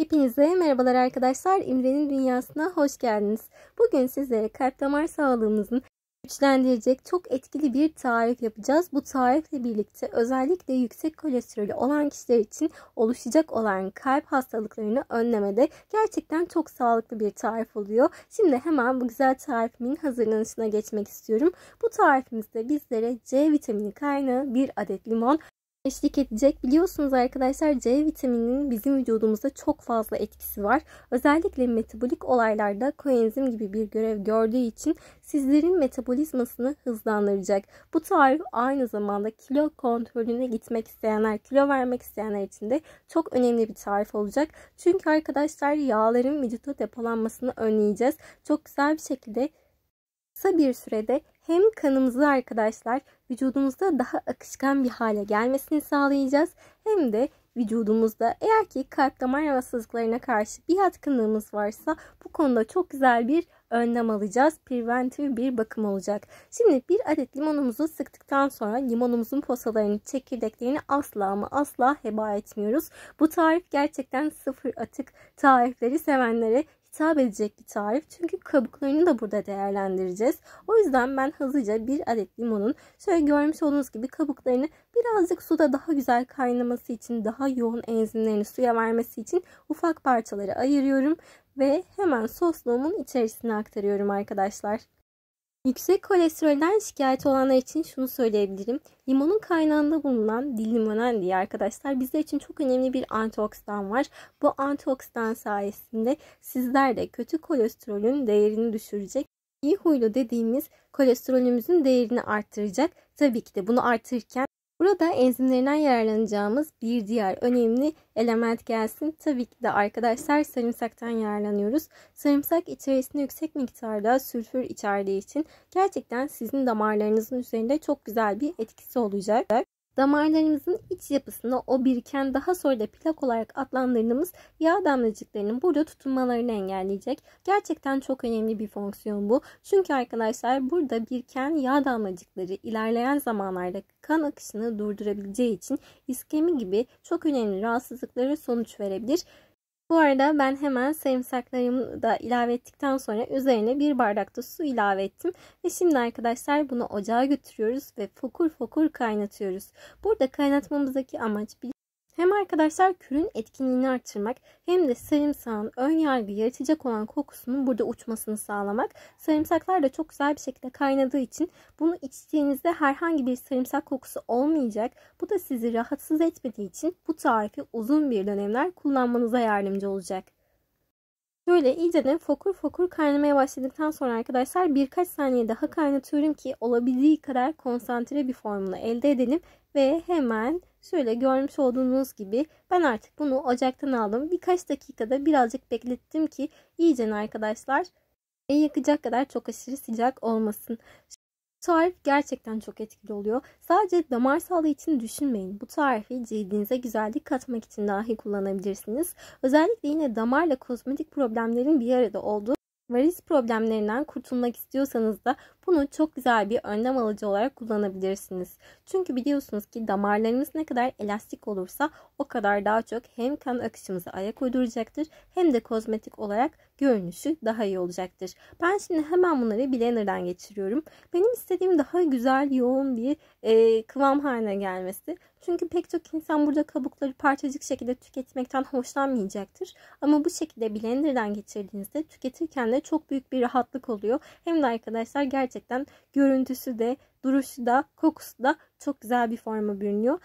Hepinize merhabalar arkadaşlar. İmre'nin dünyasına hoş geldiniz. Bugün sizlere kalp damar sağlığımızın güçlendirecek çok etkili bir tarif yapacağız. Bu tarifle birlikte özellikle yüksek kolesterolü olan kişiler için oluşacak olan kalp hastalıklarını önlemede gerçekten çok sağlıklı bir tarif oluyor. Şimdi hemen bu güzel tarifimin hazırlanışına geçmek istiyorum. Bu tarifimizde bizlere C vitamini kaynağı bir adet limon, eşlik edecek. Biliyorsunuz arkadaşlar C vitamininin bizim vücudumuzda çok fazla etkisi var. Özellikle metabolik olaylarda koenzim gibi bir görev gördüğü için sizlerin metabolizmasını hızlandıracak. Bu tarif aynı zamanda kilo kontrolüne gitmek isteyenler, kilo vermek isteyenler için de çok önemli bir tarif olacak. Çünkü arkadaşlar yağların vücuda depolanmasını önleyeceğiz. Çok güzel bir şekilde kısa bir sürede hem kanımızı arkadaşlar vücudumuzda daha akışkan bir hale gelmesini sağlayacağız hem de vücudumuzda eğer ki kalp damar rahatsızlıklarına karşı bir yatkınlığımız varsa bu konuda çok güzel bir önlem alacağız. Preventif bir bakım olacak. Şimdi bir adet limonumuzu sıktıktan sonra limonumuzun posalarını, çekirdeklerini asla ama asla heba etmiyoruz. Bu tarif gerçekten sıfır atık tarifleri sevenlere hitap edecek bir tarif. Çünkü kabuklarını da burada değerlendireceğiz. O yüzden ben hızlıca bir adet limonun şöyle görmüş olduğunuz gibi kabuklarını birazcık suda daha güzel kaynaması için, daha yoğun enzimlerini suya vermesi için ufak parçalara ayırıyorum ve hemen sosluğumun içerisine aktarıyorum arkadaşlar. Yüksek kolesterolden şikayet olanlar için şunu söyleyebilirim. Limonun kaynağında bulunan dilimonel diye arkadaşlar bizler için çok önemli bir antioksidan var. Bu antioksidan sayesinde sizler de kötü kolesterolün değerini düşürecek. İyi huylu dediğimiz kolesterolümüzün değerini arttıracak. Tabii ki de bunu artırırken Burada enzimlerinden yararlanacağımız bir diğer önemli element gelsin. Tabii ki de arkadaşlar sarımsaktan yararlanıyoruz. Sarımsak içerisinde yüksek miktarda sülfür içerdiği için gerçekten sizin damarlarınızın üzerinde çok güzel bir etkisi olacak. Damarlarımızın iç yapısında o biriken daha sonra da plak olarak adlandırdığımız yağ damlacıklarının burada tutunmalarını engelleyecek. Gerçekten çok önemli bir fonksiyon bu. Çünkü arkadaşlar burada biriken yağ damlacıkları ilerleyen zamanlarda kan akışını durdurabileceği için iskemi gibi çok önemli rahatsızlıklara sonuç verebilir. Bu arada ben hemen sarımsaklarımı da ilave ettikten sonra üzerine bir bardakta su ilave ettim. Ve şimdi arkadaşlar bunu ocağa götürüyoruz ve fokur fokur kaynatıyoruz. Burada kaynatmamızdaki amaç bir hem arkadaşlar kürün etkinliğini artırmak hem de sarımsağın ön yargı yaratacak olan kokusunun burada uçmasını sağlamak. Sarımsaklar da çok güzel bir şekilde kaynadığı için bunu içtiğinizde herhangi bir sarımsak kokusu olmayacak. Bu da sizi rahatsız etmediği için bu tarifi uzun bir dönemler kullanmanıza yardımcı olacak. Böyle iyice de fokur fokur kaynamaya başladıktan sonra arkadaşlar birkaç saniye daha kaynatıyorum ki olabildiği kadar konsantre bir formunu elde edelim. Ve hemen şöyle görmüş olduğunuz gibi ben artık bunu ocaktan aldım. Birkaç dakikada birazcık beklettim ki iyicene arkadaşlar yakacak kadar çok aşırı sıcak olmasın tarif gerçekten çok etkili oluyor. Sadece damar sağlığı için düşünmeyin. Bu tarifi cildinize güzellik katmak için dahi kullanabilirsiniz. Özellikle yine damarla kozmetik problemlerin bir arada olduğu varis problemlerinden kurtulmak istiyorsanız da bunu çok güzel bir önlem alıcı olarak kullanabilirsiniz. Çünkü biliyorsunuz ki damarlarımız ne kadar elastik olursa o kadar daha çok hem kan akışımızı ayak uyduracaktır hem de kozmetik olarak görünüşü daha iyi olacaktır. Ben şimdi hemen bunları blenderdan geçiriyorum. Benim istediğim daha güzel yoğun bir e, kıvam haline gelmesi. Çünkü pek çok insan burada kabukları parçacık şekilde tüketmekten hoşlanmayacaktır. Ama bu şekilde blenderdan geçirdiğinizde tüketirken de çok büyük bir rahatlık oluyor. Hem de arkadaşlar gerçekten görüntüsü de duruşu da kokusu da çok güzel bir forma bürünüyor.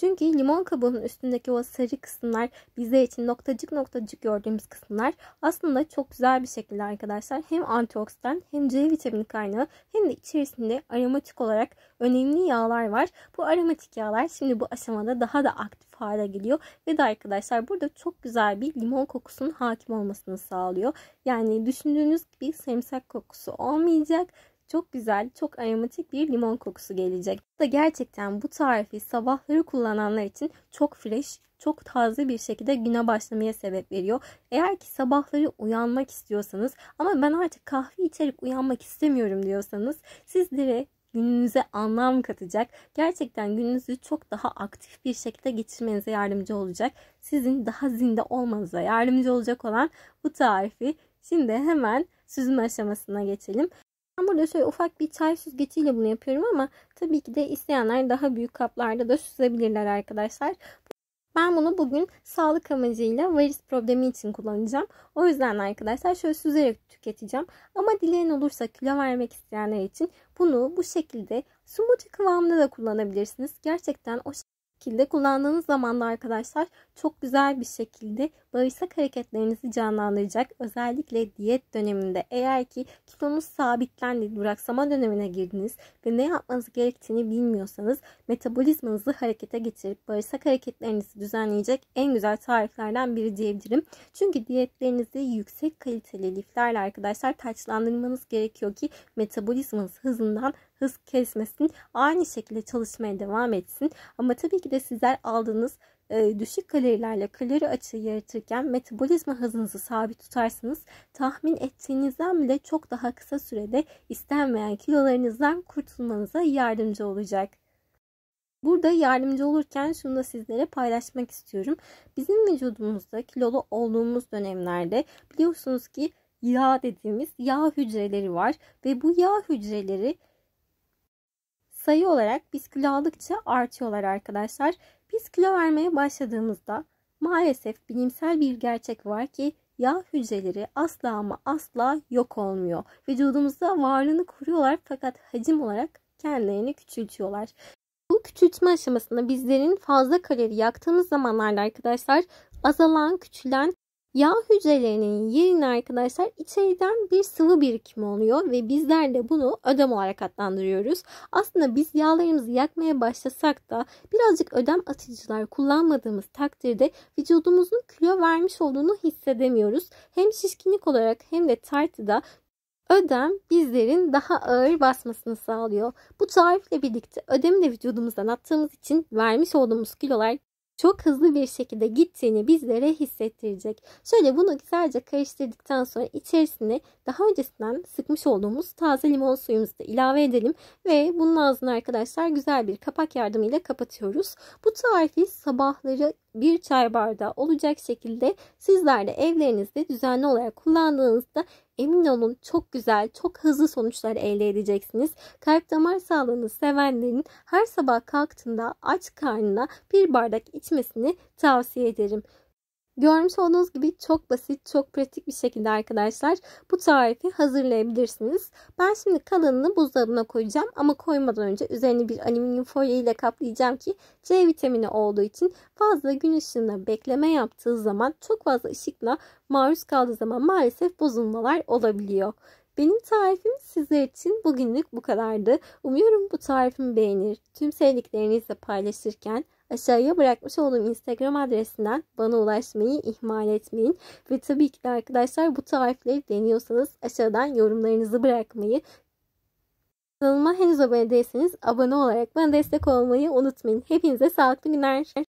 Çünkü limon kabuğunun üstündeki o sarı kısımlar bize için noktacık noktacık gördüğümüz kısımlar aslında çok güzel bir şekilde arkadaşlar hem antioksidan hem C vitamini kaynağı hem de içerisinde aromatik olarak önemli yağlar var. Bu aromatik yağlar şimdi bu aşamada daha da aktif hale geliyor ve de arkadaşlar burada çok güzel bir limon kokusunun hakim olmasını sağlıyor. Yani düşündüğünüz gibi sarımsak kokusu olmayacak çok güzel, çok aromatik bir limon kokusu gelecek. Bu da gerçekten bu tarifi sabahları kullananlar için çok fresh, çok taze bir şekilde güne başlamaya sebep veriyor. Eğer ki sabahları uyanmak istiyorsanız ama ben artık kahve içerek uyanmak istemiyorum diyorsanız sizlere gününüze anlam katacak. Gerçekten gününüzü çok daha aktif bir şekilde geçirmenize yardımcı olacak. Sizin daha zinde olmanıza yardımcı olacak olan bu tarifi. Şimdi hemen süzme aşamasına geçelim. Burada şöyle ufak bir çay süzgeciyle bunu yapıyorum ama tabii ki de isteyenler daha büyük kaplarda da süzebilirler arkadaşlar. Ben bunu bugün sağlık amacıyla varis problemi için kullanacağım. O yüzden arkadaşlar şöyle süzerek tüketeceğim. Ama dileyen olursa kilo vermek isteyenler için bunu bu şekilde smoothie kıvamında da kullanabilirsiniz. Gerçekten o şekilde kullandığınız zaman da arkadaşlar çok güzel bir şekilde bağırsak hareketlerinizi canlandıracak. Özellikle diyet döneminde eğer ki kilonuz sabitlendi, duraksama dönemine girdiniz ve ne yapmanız gerektiğini bilmiyorsanız metabolizmanızı harekete getirip bağırsak hareketlerinizi düzenleyecek en güzel tariflerden biri diyebilirim. Çünkü diyetlerinizi yüksek kaliteli liflerle arkadaşlar taçlandırmanız gerekiyor ki metabolizmanız hızından hız kesmesin. Aynı şekilde çalışmaya devam etsin. Ama tabii ki de sizler aldığınız e, düşük kalorilerle kalori açığı yaratırken metabolizma hızınızı sabit tutarsanız tahmin ettiğinizden bile çok daha kısa sürede istenmeyen kilolarınızdan kurtulmanıza yardımcı olacak. Burada yardımcı olurken şunu da sizlere paylaşmak istiyorum. Bizim vücudumuzda kilolu olduğumuz dönemlerde biliyorsunuz ki yağ dediğimiz yağ hücreleri var ve bu yağ hücreleri sayı olarak biz kilo aldıkça artıyorlar arkadaşlar. Biz kilo vermeye başladığımızda maalesef bilimsel bir gerçek var ki yağ hücreleri asla ama asla yok olmuyor. Vücudumuzda varlığını koruyorlar fakat hacim olarak kendilerini küçültüyorlar. Bu küçültme aşamasında bizlerin fazla kalori yaktığımız zamanlarda arkadaşlar azalan, küçülen Yağ hücrelerinin yerine arkadaşlar içeriden bir sıvı birikimi oluyor ve bizler de bunu ödem olarak adlandırıyoruz. Aslında biz yağlarımızı yakmaya başlasak da birazcık ödem atıcılar kullanmadığımız takdirde vücudumuzun kilo vermiş olduğunu hissedemiyoruz. Hem şişkinlik olarak hem de tartıda Ödem bizlerin daha ağır basmasını sağlıyor. Bu tarifle birlikte ödemi de vücudumuzdan attığımız için vermiş olduğumuz kilolar çok hızlı bir şekilde gittiğini bizlere hissettirecek. Şöyle bunu güzelce karıştırdıktan sonra içerisine daha öncesinden sıkmış olduğumuz taze limon suyumuzu da ilave edelim ve bunun ağzını arkadaşlar güzel bir kapak yardımıyla kapatıyoruz. Bu tarifi sabahları bir çay bardağı olacak şekilde sizler de evlerinizde düzenli olarak kullandığınızda emin olun çok güzel, çok hızlı sonuçlar elde edeceksiniz. Kalp damar sağlığını sevenlerin her sabah kalktığında aç karnına bir bardak içmesini tavsiye ederim. Görmüş olduğunuz gibi çok basit, çok pratik bir şekilde arkadaşlar bu tarifi hazırlayabilirsiniz. Ben şimdi kalanını buzdolabına koyacağım ama koymadan önce üzerini bir alüminyum folyo ile kaplayacağım ki C vitamini olduğu için fazla gün ışığında bekleme yaptığı zaman çok fazla ışıkla maruz kaldığı zaman maalesef bozulmalar olabiliyor. Benim tarifim sizler için bugünlük bu kadardı. Umuyorum bu tarifimi beğenir. Tüm sevdiklerinizle paylaşırken Aşağıya bırakmış olduğum Instagram adresinden bana ulaşmayı ihmal etmeyin. Ve tabii ki de arkadaşlar bu tarifleri deniyorsanız aşağıdan yorumlarınızı bırakmayı, kanalıma henüz abone değilseniz abone olarak bana destek olmayı unutmayın. Hepinize sağlıklı günler.